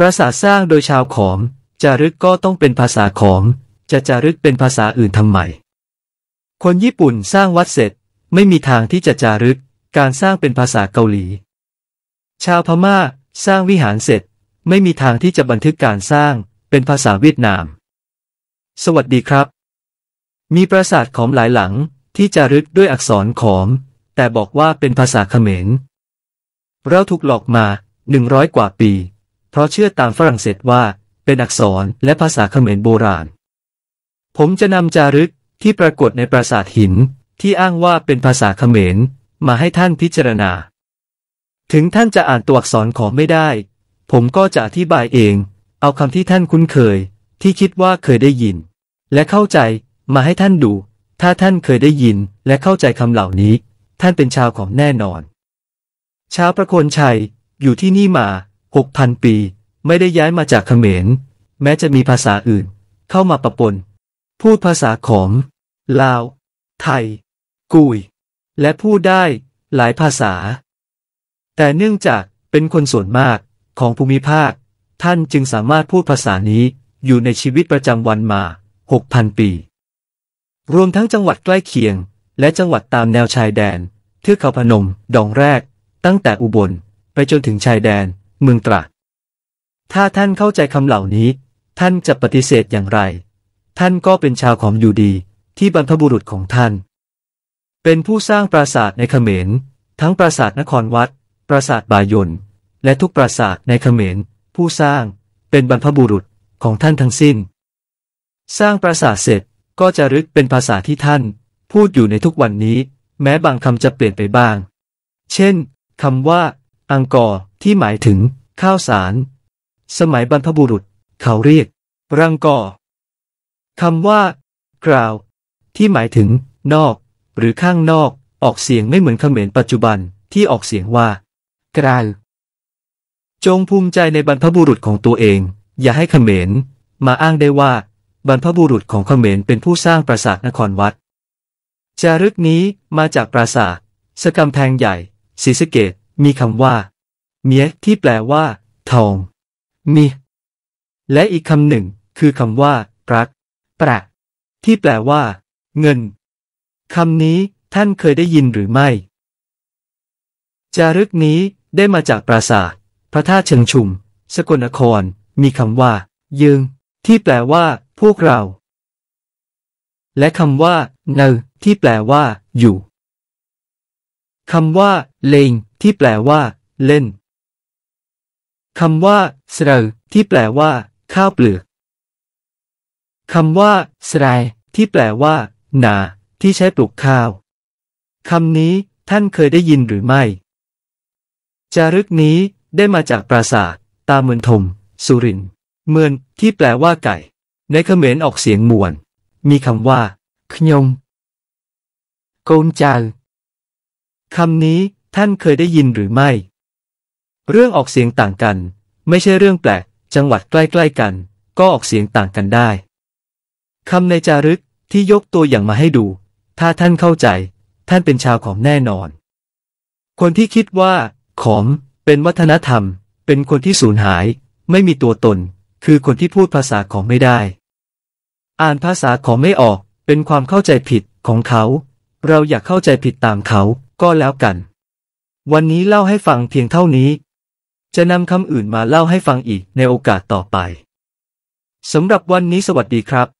ปราสาทสร้างโดยชาวขอมจารึกก็ต้องเป็นภาษาขอมจะจารึกเป็นภาษาอื่นทำไมคนญี่ปุ่นสร้างวัดเสร็จไม่มีทางที่จะจารึกการสร้างเป็นภาษาเกาหลี ชาวพม่าสร้างวิหารเสร็จไม่มีทางที่จะบันทึกการสร้างเป็นภาษาเวียดนาม สวัสดีครับ มีปราสาทขอมหลายหลังที่จารึกด้วยอักษรขอม แต่บอกว่าเป็นภาษาเขมรเราถูกหลอกมาหนึ่งร้อยกว่าปีพราะเชื่อตามฝรั่งเศสว่า เป็นอักษรและภาษาเขมรโบราณ ผมจะนำจารึกที่ปรากฏในปราสาทหิน ที่อ้างว่าเป็นภาษาเขมร มาให้ท่านพิจารณา ถึงท่านจะอ่านตัวอักษรของไม่ได้ ผมก็จะอธิบายเอง เอาคำที่ท่านคุ้นเคย ที่คิดว่าเคยได้ยิน และเข้าใจมาให้ท่านดู ถ้าท่านเคยได้ยินและเข้าใจคำเหล่านี้ ท่านเป็นชาวของแน่นอน ชาวประโคนชัยอยู่ที่นี่มา6,000ปีไม่ได้ย้ายมาจากเขมรแม้จะมีภาษาอื่น เข้ามาปะปนพูดภาษาของลาว ไทย กุยและพูดได้หลายภาษา แต่เนื่องจากเป็นคนส่วนมากของภูมิภาค ท่านจึงสามารถพูดภาษานี้อยู่ในชีวิตประจำวันมา 6,000 ปี รวมทั้งจังหวัดใกล้เคียง และจังหวัดตามแนวชายแดนเทือกเขาพนมดองแรก ตั้งแต่อุบลไปจนถึงชายแดนเมืองตราดถ้าท่านเข้าใจคำเหล่านี้ ท่านจะปฏิเสธอย่างไร ท่านก็เป็นชาวขอมอยู่ดี ที่บรรพบุรุษของท่าน เป็นผู้สร้างปราสาทในเขมร ทั้งปราสาทนครวัด ปราสาทบายนและทุกปราสาทในเขมร ผู้สร้างเป็นบรรพบุรุษของท่านทั้งสิ้น สร้างปราสาทเสร็จ ก็จะรึกเป็นภาษาที่ท่าน พูดอยู่ในทุกวันนี้ แม้บางคำจะเปลี่ยนไปบ้าง เช่น คำว่า อังกอร์ ที่หมายถึง ข้าวสารสมัยบรรพบุรุษ เขาเรียก รังกอคำว่า กราว ที่หมายถึง นอก หรือข้างนอก ออกเสียงไม่เหมือนเขมรปัจจุบันที่ออกเสียงว่ากราวจงภูมิใจในบรรพบุรุษของตัวเอง อย่าให้เขมรมาอ้างได้ว่า บรรพบุรุษของเขมรเป็นผู้สร้างปราสาทนครวัดจารึกนี้มาจากปราสาทสกำแพงใหญ่ศรีสะเกดมีคำว่าเมียที่แปลว่า ทองมีและอีกคำหนึ่งคือคำว่ารักปรกที่แปลว่าเงินคำนี้ท่านเคยได้ยินหรือไม่จารึกนี้ได้มาจากปราสาท พระธาตุเชิงชุมสกลนคร มีคำว่ายึงที่แปลว่าพวกเรา และคำว่า เนที่แปลว่า อยู่คำว่าเลง ที่แปลว่า เล่นคำว่า สรที่แปลว่า ข้าวเปลือก คำว่าสไรที่แปลว่า นา ที่ใช้ปลูกข้าว คำนี้ ท่านเคยได้ยินหรือไม่ จารึกนี้ ได้มาจากปราสาท ตาเมือนทม สุริน เมือน ที่แปลว่า ไก่ ในเขมรออกเสียงมวน มีคำว่าขยงโกนจาคำนี้ ท่านเคยได้ยินหรือไม่เรื่องออกเสียงต่างกัน ไม่ใช่เรื่องแปลกจังหวัดใกล้ ๆ กัน ก็ออกเสียงต่างกันได้คำในจารึกที่ยกตัวอย่างมาให้ดู ถ้าท่านเข้าใจท่านเป็นชาวของแน่นอน คนที่คิดว่า ขอมเป็นวัฒนธรรม เป็นคนที่สูญหาย ไม่มีตัวตน คือคนที่พูดภาษาของไม่ได้ อ่านภาษาของไม่ออกเป็นความเข้าใจผิดของเขา เราอยากเข้าใจผิดตามเขาก็แล้วกัน วันนี้เล่าให้ฟังเพียงเท่านี้จะนำคำอื่นมาเล่าให้ฟังอีก ในโอกาสต่อไปสำหรับวันนี้สวัสดีครับ